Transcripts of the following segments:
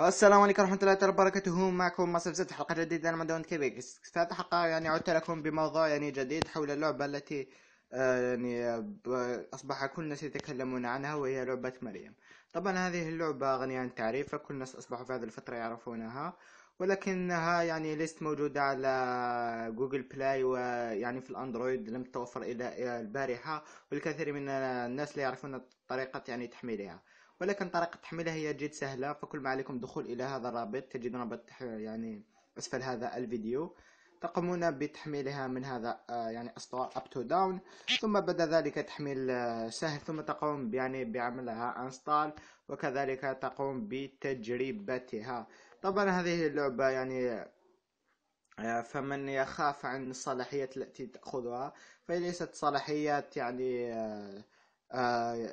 السلام عليكم ورحمة الله تعالى وبركاته معكم مصر زد حلقة جديدة من دون كيبيكس في هذه الحلقة يعني عدت لكم بموضوع يعني جديد حول اللعبة التي آه، يعني آه، أصبح كل الناس يتكلمون عنها وهي لعبة مريم طبعا هذه اللعبة غنية عن التعريف كل الناس أصبحوا في هذه الفترة يعرفونها ولكنها يعني ليست موجودة على جوجل بلاي ويعني في الأندرويد لم توفر إلى البارحة والكثير من الناس لا يعرفون طريقة يعني تحميلها ولكن طريقة تحميلها هي جد سهلة فكل ما عليكم دخول إلى هذا الرابط تجدون رابط يعني أسفل هذا الفيديو تقومون بتحميلها من هذا آه، يعني اسطوانة اب تو داون ثم بعد ذلك تحميل آه، سهل ثم تقوم يعني بعملها انستال وكذلك تقوم بتجربتها طبعا هذه اللعبة يعني آه، فمن يخاف عن الصلاحيات التي تأخذها فهي ليست صلاحيات يعني آه،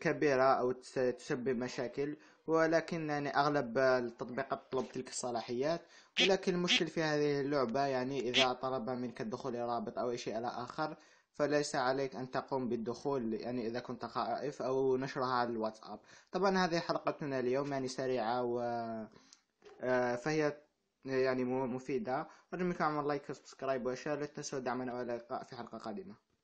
كبيرة أو تسبب مشاكل ولكن يعني أغلب التطبيقات تطلب تلك الصلاحيات ولكن المشكل في هذه اللعبة يعني إذا طلب منك الدخول إلى رابط أو أي شيء إلى آخر فليس عليك أن تقوم بالدخول يعني إذا كنت خائف أو نشرها على الواتساب طبعا هذه حلقتنا اليوم يعني سريعة و آه، فهي يعني مفيدة أرجو منكم عمل لايك وسبسكرايب وشير لا تنسوا دعمنا والى اللقاء في حلقة قادمة